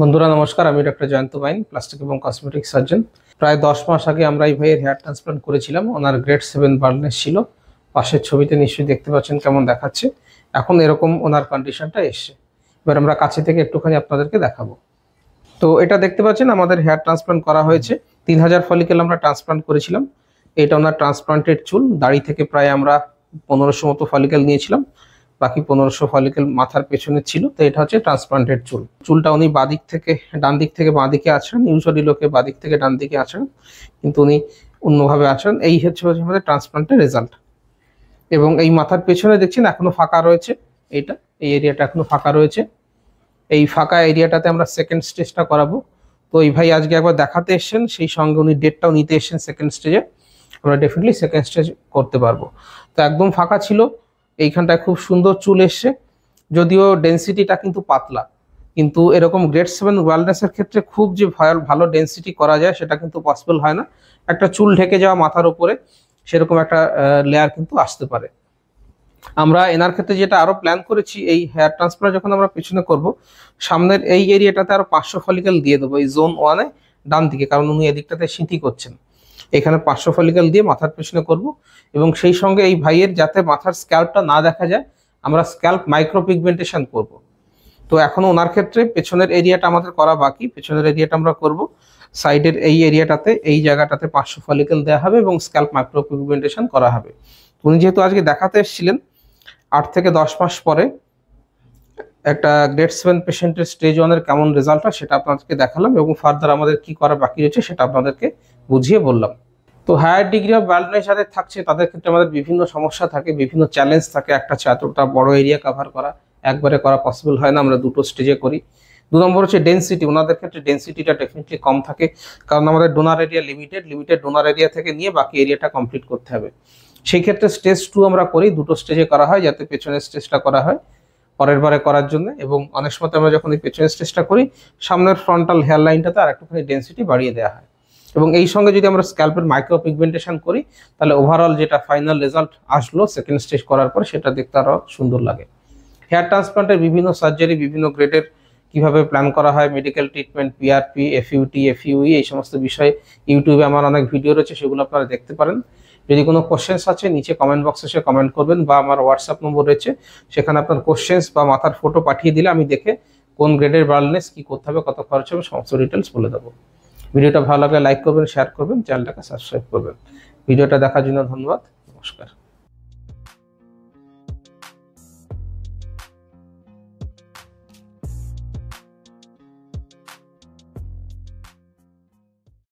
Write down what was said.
বন্ধুরা নমস্কার আমি ডক্টর জয়ন্ত বাইন প্লাস্টিক এবং কসমেটিক সার্জন প্রায় দশ মাস আগে আমরা এই ভাইয়ের হেয়ার ট্রান্সপ্লান্ট করেছিলাম ওনার গ্রেড সেভেন বার্নেস ছিল পাশের ছবিতে নিশ্চয়ই দেখতে পাচ্ছেন কেমন দেখাচ্ছে এখন এরকম ওনার কন্ডিশনটা এসছে এবার আমরা কাছে থেকে একটুখানি আপনাদেরকে দেখাবো তো এটা দেখতে পাচ্ছেন আমাদের হেয়ার ট্রান্সপ্লান্ট করা হয়েছে তিন হাজার ফলিকেল আমরা ট্রান্সপ্লান্ট করেছিলাম এটা ওনার ট্রান্সপ্লান্টেড চুল দাড়ি থেকে প্রায় আমরা পনেরোশো মতো ফলিকেল নিয়েছিলাম বাকি পনেরোশো ফলিকেল মাথার পেছনে ছিল তো এটা হচ্ছে ট্রান্সপ্লান্টেড চুল চুলটা উনি বাদিক থেকে ডান দিক থেকে বাঁ দিকে আছেন ইউজুয়ালি লোকে বাদিক থেকে ডান দিকে আছেন কিন্তু উনি অন্যভাবে আছেন এই হচ্ছে হচ্ছে আমাদের ট্রান্সপ্লান্টের রেজাল্ট এবং এই মাথার পেছনে দেখছেন এখনো ফাঁকা রয়েছে এইটা এই এরিয়াটা এখনো ফাঁকা রয়েছে এই ফাঁকা এরিয়াটাতে আমরা সেকেন্ড স্টেজটা করাবো তো এই ভাই আজকে একবার দেখাতে এসছেন সেই সঙ্গে উনি ডেটটাও নিতে এসছেন সেকেন্ড স্টেজে আমরা ডেফিনেটলি সেকেন্ড স্টেজ করতে পারবো তো একদম ফাঁকা ছিল এইখানটায় খুব সুন্দর চুল এসছে যদিও ডেন্সিটিটা কিন্তু পাতলা কিন্তু এরকম গ্রেড সেভেন ওয়েলনেসের ক্ষেত্রে খুব যে ভালো ডেন্সিটি করা যায় সেটা কিন্তু পসিবল হয় না একটা চুল ঢেকে যাওয়া মাথার উপরে সেরকম একটা লেয়ার কিন্তু আসতে পারে আমরা এনার ক্ষেত্রে যেটা আরও প্ল্যান করেছি এই হেয়ার ট্রান্সফার যখন আমরা পিছনে করব সামনের এই এরিয়াটাতে আরও পাঁচশো ফলিক্যাল দিয়ে দেবো এই জোন ওয়ানে ডান দিকে কারণ উনি এদিকটাতে সিঁথি করছেন এখানে পার্শ্ব ফলিকাল দিয়ে মাথার পেছনে করব এবং সেই সঙ্গে এই ভাইয়ের যাতে মাথার স্ক্যাল্পটা না দেখা যায় আমরা স্ক্যাল্প মাইক্রোপিগমেন্টেশন করব। তো এখন ওনার ক্ষেত্রে পেছনের এরিয়াটা আমাদের করা বাকি পেছনের এরিয়াটা আমরা করব সাইডের এই এরিয়াটাতে এই জায়গাটাতে পার্শ্ব ফলিকাল দেওয়া হবে এবং স্ক্যাল্প মাইক্রোপিগমেন্টেশন করা হবে উনি যেহেতু আজকে দেখাতে এসেছিলেন আট থেকে দশ মাস পরে একটা গ্রেড সেভেন পেশেন্টের স্টেজ ওয়ানের কেমন রেজাল্ট হয় সেটা আপনাদেরকে দেখালাম এবং ফার্দার আমাদের কি করা বাকি রয়েছে সেটা আপনাদেরকে বুঝিয়ে বললাম তো হায়ার ডিগ্রি অফ বায়োলজি যাদের থাকছে তাদের ক্ষেত্রে আমাদের বিভিন্ন সমস্যা থাকে বিভিন্ন চ্যালেঞ্জ থাকে একটা ছাত্রটা বড় এরিয়া কাভার করা একবারে করা পসিবল হয় না আমরা দুটো স্টেজে করি দু নম্বর হচ্ছে ডেন্সিটি ওনাদের ক্ষেত্রে ডেন্সিটিটা ডেফিনেটলি কম থাকে কারণ আমাদের donor area limited limited donor area থেকে নিয়ে বাকি এরিয়াটা কমপ্লিট করতে হবে সেই ক্ষেত্রে স্টেজ টু আমরা করি দুটো স্টেজে করা হয় যাতে পেছনের স্টেজটা করা হয় পরের বারে করার জন্য এবং অনেক সময় আমরা যখন এই পেছনের স্টেজটা করি সামনের ফ্রন্টাল হেয়ার লাইনটাতে আর একটুখানি ডেন্সিটি বাড়িয়ে দেওয়া হয় এবং এই সঙ্গে যদি আমরা স্ক্যাল্পের মাইক্রো পিগমেন্টেশন করি তাহলে ওভারঅল যেটা ফাইনাল রেজাল্ট আসলো সেকেন্ড স্টেজ করার পর সেটা দেখতে আরও সুন্দর লাগে হেয়ার ট্রান্সপ্লান্টের বিভিন্ন সার্জারি বিভিন্ন গ্রেডের কিভাবে প্ল্যান করা হয় medical treatment PRP FUT FUE এই সমস্ত বিষয়ে ইউটিউবে আমার অনেক ভিডিও রয়েছে সেগুলো আপনারা দেখতে পারেন যদি কোনো কোশ্চেন্স আছে নিচে কমেন্ট বক্সে সে কমেন্ট করবেন বা আমার হোয়াটসঅ্যাপ নম্বর রয়েছে সেখানে আপনার কোশ্চেন্স বা মাথার ফটো পাঠিয়ে দিলে আমি দেখে কোন গ্রেডের বার্লনেস কী করতে হবে কত খরচ হবে সমস্ত ডিটেলস বলে দেবো ভিডিওটা ভালো লাগে লাইক করবেন শেয়ার করবেন চ্যানেলটাকে সাবস্ক্রাইব করবেন ভিডিওটা দেখার জন্য ধন্যবাদ নমস্কার